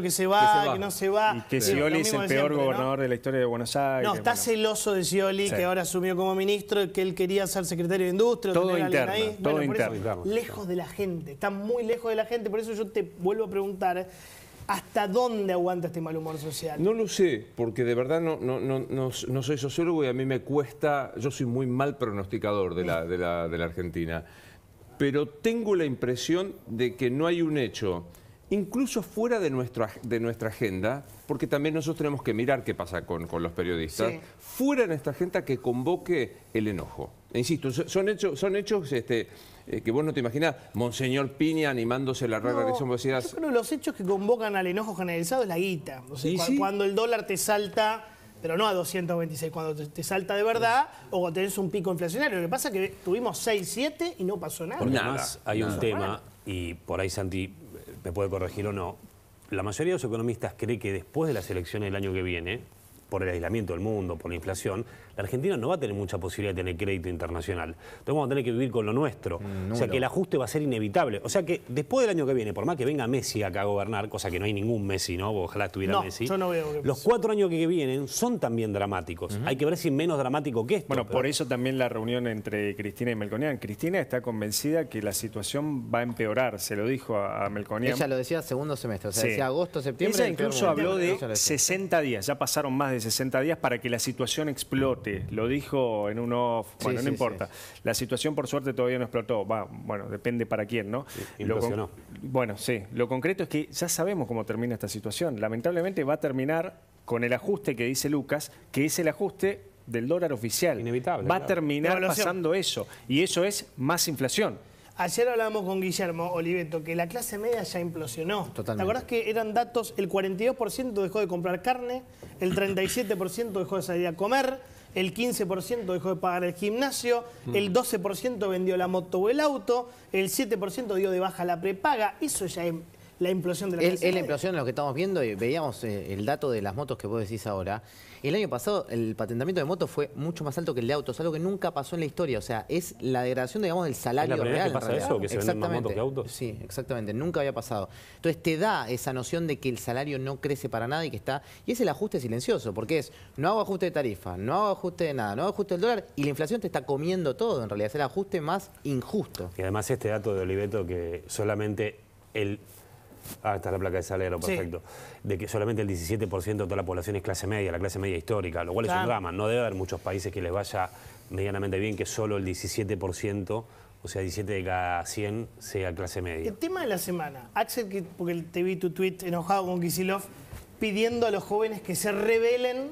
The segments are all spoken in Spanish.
que se, va, que no se va. que Scioli es el peor gobernador de la historia de Buenos Aires. No, está celoso de Scioli, que ahora asumió como ministro, que él quería ser secretario de Industria. Todo interno, todo interno. lejos de la gente, está muy lejos de la gente. Por eso yo te vuelvo a preguntar, ¿Hasta dónde aguanta este mal humor social? No lo sé, porque de verdad no, no, no, no, soy sociólogo y a mí me cuesta, yo soy muy mal pronosticador de la, de la Argentina, pero tengo la impresión de que no hay un hecho incluso fuera de nuestra, de nuestra agenda, porque también nosotros tenemos que mirar qué pasa con, con los periodistas, fuera de nuestra agenda que convoque el enojo. E insisto, son hechos, son hechos este, eh, que vos no te imaginas, Monseñor Piña animándose la regla no, los hechos que convocan al enojo generalizado es la guita. Cuando el dólar te salta pero no a 226 cuando te, salta de verdad o tenés un pico inflacionario. Lo que pasa es que tuvimos 6, 7 y no pasó nada. Por además hay un tema, y por ahí Santi me puede corregir o no, la mayoría de los economistas cree que después de las elecciones del año que viene, por el aislamiento del mundo, por la inflación, la Argentina no va a tener mucha posibilidad de tener crédito internacional. Entonces vamos a tener que vivir con lo nuestro. Mm, o sea que el ajuste va a ser inevitable. O sea que después del año que viene, por más que venga Messi acá a gobernar, cosa que no hay ningún Messi, ¿no? Ojalá estuviera Messi. Los cuatro años que vienen son también dramáticos. Hay que ver si menos dramático que esto. Bueno, por eso también la reunión entre Cristina y Melconian. Cristina está convencida que la situación va a empeorar, se lo dijo a, Melconian. Ella lo decía segundo semestre, o sea, decía agosto, septiembre. Ella incluso habló de 60 días, ya pasaron más de 60 días para que la situación explote. Lo dijo en un off, bueno, no importa. la situación por suerte todavía no explotó. Va, bueno, depende para quién, ¿no? bueno, sí. Lo concreto es que ya sabemos cómo termina esta situación. Lamentablemente va a terminar con el ajuste que dice Lucas, que es el ajuste del dólar oficial. Inevitable. Va a terminar pasando eso. Y eso es más inflación. Ayer hablábamos con Guillermo Oliveto que la clase media ya implosionó. ¿Te acordás que eran datos, el 42% dejó de comprar carne, el 37% dejó de salir a comer, el 15% dejó de pagar el gimnasio, mm. el 12% vendió la moto o el auto, el 7% dio de baja la prepaga. Eso ya es la implosión de la Es la implosión de lo que estamos viendo y veíamos eh, el dato de las motos que vos decís ahora. El año pasado el patentamiento de motos fue mucho más alto que el de autos, algo que nunca pasó en la historia. O sea, es la degradación, digamos, del salario real. que pasa eso? ¿Que se venden más motos que autos? Sí, exactamente. Nunca había pasado. Entonces te da esa noción de que el salario no crece para nada y que está... Y es el ajuste silencioso, porque es, no hago ajuste de tarifa, no hago ajuste de nada, no hago ajuste del dólar y la inflación te está comiendo todo, en realidad. Es el ajuste más injusto. Y además este dato de Oliveto que solamente el Ah, está la placa de Salero, perfecto. De que solamente el 17% de toda la población es clase media, la clase media histórica, lo cual es un drama. No debe haber muchos países que les vaya medianamente bien que solo el 17%, o sea, 17 de cada 100 sea clase media. El tema de la semana, Axel, porque te vi tu tweet enojado con Kisilov, pidiendo a los jóvenes que se rebelen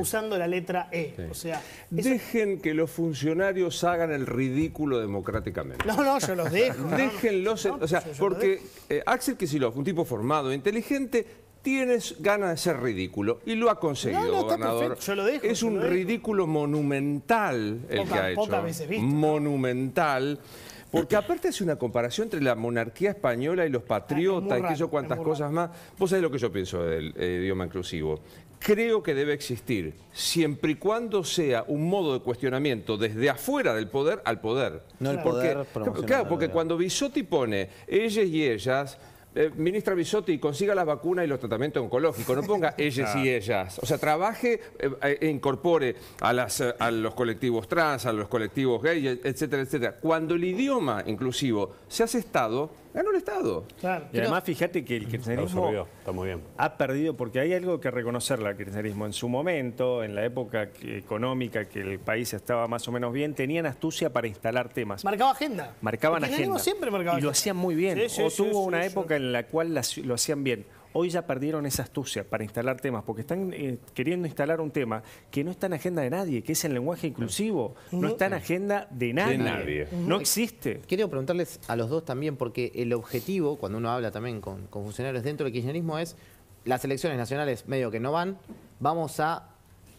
usando la letra E. O sea, Dejen que los funcionarios hagan el ridículo democráticamente. No, no, yo los dejo. Déjenlos, o sea, porque eh, Axel Kicillof, un tipo formado, inteligente, tienes ganas de ser ridículo. Y lo ha conseguido, no, no, perfecto, Yo lo dejo, es un ridículo monumental el que ha hecho. Veces visto, monumental. Porque aparte hace una comparación entre la monarquía española y los ah, patriotas, y que yo cuantas cosas más. Vos sabés lo que yo pienso del eh, idioma inclusivo. Creo que debe existir, siempre y cuando sea un modo de cuestionamiento desde afuera del poder al poder. No el poder Claro, porque cuando Bisotti pone ellas y ellas, eh, ministra Bisotti, consiga las vacunas y los tratamientos oncológicos, no ponga ellas y ellas. O sea, trabaje e incorpore a, los colectivos trans, a los colectivos gays, etcétera, etcétera. Cuando el idioma inclusivo se hace Estado, ganó el Estado. Y además, fíjate que el mm. kirchnerismo ha perdido, porque hay algo que reconocer al kirchnerismo. En su momento, en la época económica que el país estaba más o menos bien, tenían astucia para instalar temas. Marcaba agenda. Marcaban agenda. siempre Y lo hacían muy bien. o tuvo una época en la cual lo hacían bien hoy ya perdieron esa astucia para instalar temas, porque están eh, queriendo instalar un tema que no está en agenda de nadie, que es el lenguaje inclusivo, no, está en agenda de nadie, nadie. no existe. Quiero preguntarles a los dos también, porque el objetivo, cuando uno habla también con, funcionarios dentro del kirchnerismo, es las elecciones nacionales medio que no van, vamos a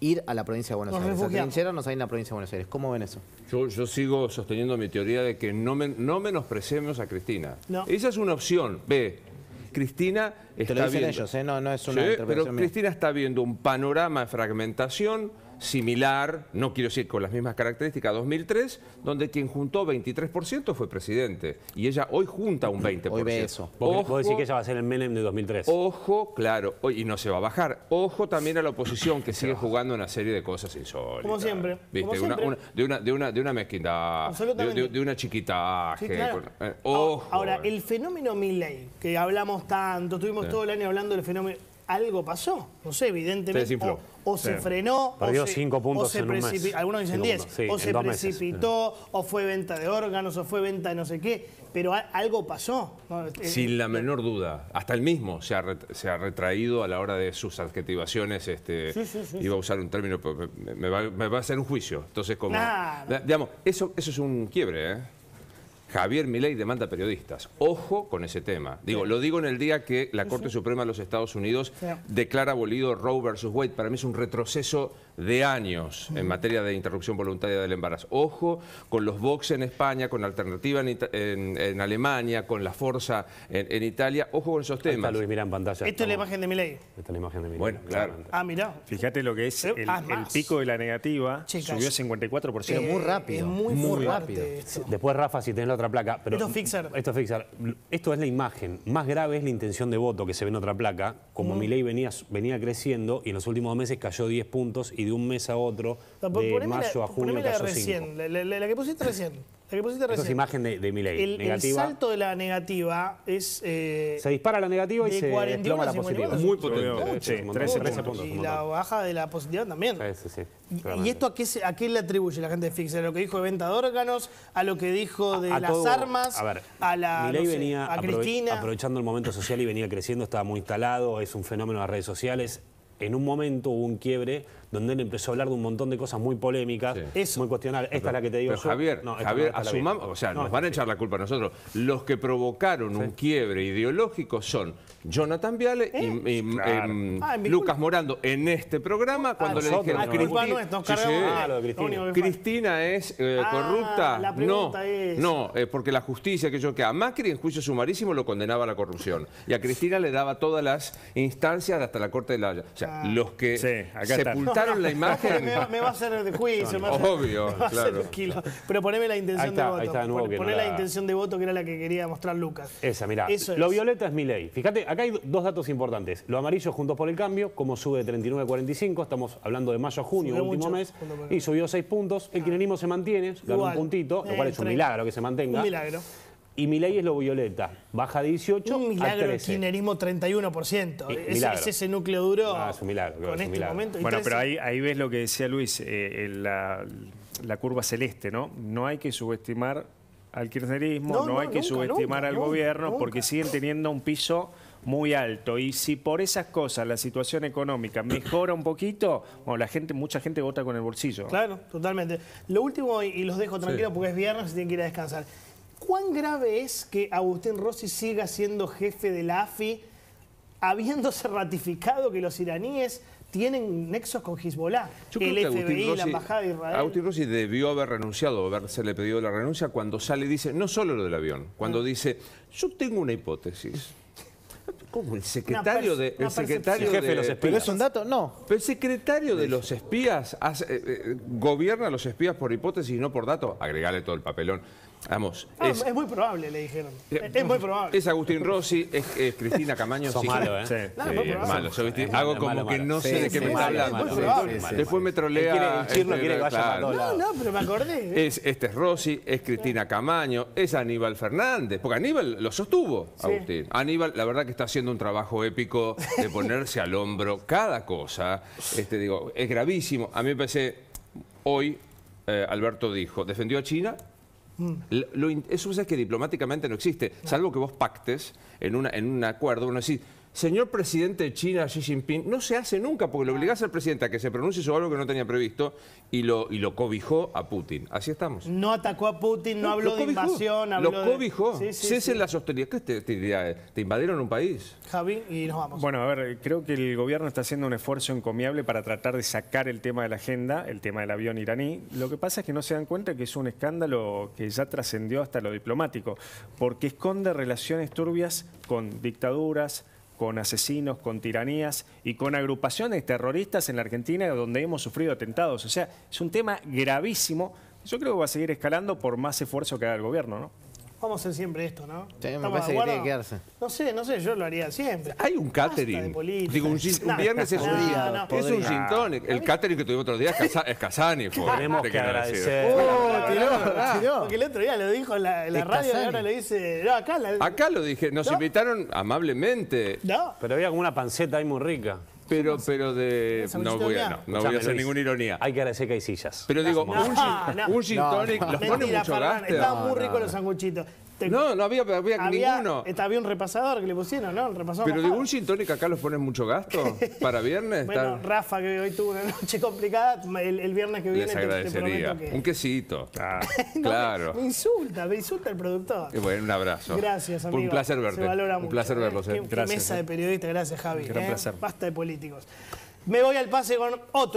ir a la provincia de Buenos Aires. A hay en la provincia de Buenos Aires. ¿Cómo ven eso? Yo, sigo sosteniendo mi teoría de que no, no menosprecemos a Cristina. Esa es una opción. B. Cristina Te está lo dicen viendo... ellos, ¿eh? no, no es una sí, Pero mía. Cristina está viendo un panorama de fragmentación similar, no quiero decir con las mismas características, 2003, donde quien juntó 23% fue presidente. Y ella hoy junta un 20%. Hoy ve eso. Ojo, decir que ella va a ser el Menem de 2003. Ojo, claro, y no se va a bajar. Ojo también a la oposición que sigue jugando una serie de cosas insólitas. Como siempre. Como siempre. de, una, de, de una de, una chiquitaje. ojo. Ahora, el fenómeno Milley, que hablamos tanto, estuvimos todo el año hablando del fenómeno algo pasó. No sé, evidentemente. Se o se frenó, o se, precipitó, o se precipitó, o fue venta de órganos, o fue venta de no sé qué, pero algo pasó. Eh, Sin la eh, menor duda, hasta el mismo se ha, retraído a la hora de sus adjetivaciones, este, iba a usar un término, pues, me va, me va a hacer un juicio, entonces como, digamos, eso, eso es un quiebre, ¿eh? Javier Milei demanda periodistas. Ojo con ese tema. Digo, lo digo en el día que la Corte Suprema de los Estados Unidos declara abolido Roe versus Wade. Para mí es un retroceso de años en materia de interrupción voluntaria del embarazo. Ojo con los Vox en España, con Alternativa en, Alemania, con la Forza en, Italia. Ojo con esos temas. Esta es la imagen de Milei. Esta es la imagen de Milei. Bueno, claro. Ah, mira, Fíjate lo que es el, pico de la negativa. Subió a 54%. Es muy rápido. Es muy, muy rápido. Después, Rafa, si tenés la otra otra placa. Pero esto es Esto Esto es la imagen. Más grave es la intención de voto que se ve en otra placa. Como mi ley venía, creciendo y en los últimos meses cayó 10 puntos y de un mes a otro, de mayo a junio, cayó 5. la que pusiste recién. Esa es imagen de, de el, salto de la negativa es... eh, Se dispara la negativa y se la positiva. Muy potente. Y la baja de la positiva también. Y- esto a qué, a qué le atribuye la gente de Fix? ¿A lo que dijo de venta de órganos? ¿A lo que dijo de las armas? A, ver, la Milei venía a aprovechando el momento social y venía creciendo, estaba muy instalado, es un fenómeno de las redes sociales en un momento hubo un quiebre donde él empezó a hablar de un montón de cosas muy polémicas, muy cuestionables. Esta es la que te digo Javier, Javier asumamos, o sea, nos van a echar la culpa a nosotros. Los que provocaron un quiebre ideológico son Jonathan Viale y, eh, eh, Lucas Morando en este programa ah, cuando le dijeron Cristina, Cristina es eh, ah, corrupta. La no, es... no, porque la justicia que yo que a Macri en juicio sumarísimo lo condenaba a la corrupción y a Cristina le daba todas las instancias hasta la Corte de la Haya. O sea, los que acá sepultaron la imagen. me, va, a hacer de juicio, Obvio, Pero poneme la intención de voto. Ahí la... intención de voto que era la que quería mostrar Lucas. Esa, mirá. lo violeta es mi ley. Fíjate, acá hay dos datos importantes. Lo amarillo juntos por el cambio, como sube de 39 a 45, estamos hablando de mayo a junio, último mes, y subió seis puntos. El ah. kirchnerismo se mantiene, ganó un puntito, lo cual eh, es un milagro que se mantenga. Un milagro y es lo violeta. Baja 18 un milagro, 31%. es, es, ese núcleo duro ah, es un milagro, con este Bueno, pero ahí, ves lo que decía Luis, eh, la, curva celeste, ¿no? No hay que subestimar al kirchnerismo, no, hay que subestimar al gobierno, porque siguen teniendo un piso muy alto. Y si por esas cosas la situación económica mejora un poquito, bueno, la gente, mucha gente vota con el bolsillo. Claro, totalmente. Lo último, y los dejo tranquilos porque es viernes y tienen que ir a descansar. ¿Cuán grave es que Agustín Rossi siga siendo jefe de la AFI, habiéndose ratificado que los iraníes tienen nexos con Hezbollah, Yo el FBI, la Embajada de Israel. Agustín Rossi debió haber renunciado, haberse le pedido la renuncia cuando sale y dice, no solo lo del avión, cuando ah. dice, yo tengo una hipótesis. ¿Cómo? El secretario de. El secretario jefe de, los espías. ¿Pero es un dato? No. el secretario de los espías eh, eh, gobierna a los espías por hipótesis y no por dato. Agregale todo el papelón. Vamos. Ah, es, muy probable, le dijeron. Eh, es muy probable. Es Agustín Rossi, es, Cristina Camaño. Son sí, malo, ¿eh? Sí, es malo. Hago como que no sé de qué me está hablando. Después me trolea. El, quiere, el quiere que vaya claro. No, no, pero me acordé. ¿eh? Es, este es Rossi, es Cristina Camaño, es Aníbal Fernández. Porque Aníbal lo sostuvo, Agustín. Aníbal, la verdad que está haciendo un trabajo épico de ponerse al hombro cada cosa. Este, digo, es gravísimo. A mí me parece, hoy Alberto dijo, defendió a China Mm. Lo, eso es que diplomáticamente no existe, salvo que vos pactes en, en un acuerdo, uno decís, señor presidente de China, Xi Jinping, no se hace nunca porque lo obligás al presidente a que se pronuncie sobre algo que no tenía previsto y lo, y lo cobijó a Putin. Así estamos. No atacó a Putin, no, habló de invasión. Habló lo cobijó. De... Sí, sí, Cesen las hostilidades. ¿Qué te, te, invadieron un país? Javi, y nos vamos. Bueno, a ver, creo que el gobierno está haciendo un esfuerzo encomiable para tratar de sacar el tema de la agenda, el tema del avión iraní. Lo que pasa es que no se dan cuenta que es un escándalo que ya trascendió hasta lo diplomático, porque esconde relaciones turbias con dictaduras, con asesinos, con tiranías y con agrupaciones terroristas en la Argentina donde hemos sufrido atentados. O sea, es un tema gravísimo. Yo creo que va a seguir escalando por más esfuerzo que haga el gobierno, ¿no? Vamos a hacer siempre esto, ¿no? Sí, me parece que tiene quedarse. No sé, no sé, yo lo haría siempre. Hay un catering. Digo, un, un viernes es un día. Es un gin El catering que tuvimos otro día es, Casani. Tenemos que agradecer. Oh, tiró, Porque el otro día lo dijo la, la radio y ahora lo dice. No, acá la. Acá lo dije. Nos invitaron amablemente. No. Pero había como una panceta ahí muy rica. Pero, pero de. No voy, a, hacer ninguna ironía. Hay que agradecer que sillas. Pero digo, un, gin tonic, ¿los Estaban muy ricos los sanguchitos no, no había, había ninguno. había un repasador que le pusieron, ¿no? El repasador Pero de un gin acá los pones mucho gasto para viernes. bueno, Rafa, que hoy tuvo una noche complicada, el, viernes que viene Les agradecería. Un quesito. Ah. Ah, claro. Me, insulta, me insulta el productor. bueno, un abrazo. Gracias, amigo. Un placer verte. ¿eh? Se valora mucho. Un placer verlos. Eh. gracias. mesa eh. de periodistas, gracias, Javi. Gran placer. Basta de políticos. Me voy al pase con otro.